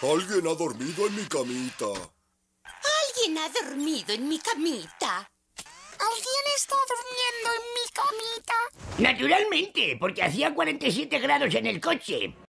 Alguien ha dormido en mi camita. Alguien ha dormido en mi camita. ¿Alguien está durmiendo en mi camita? Naturalmente, porque hacía 47 grados en el coche.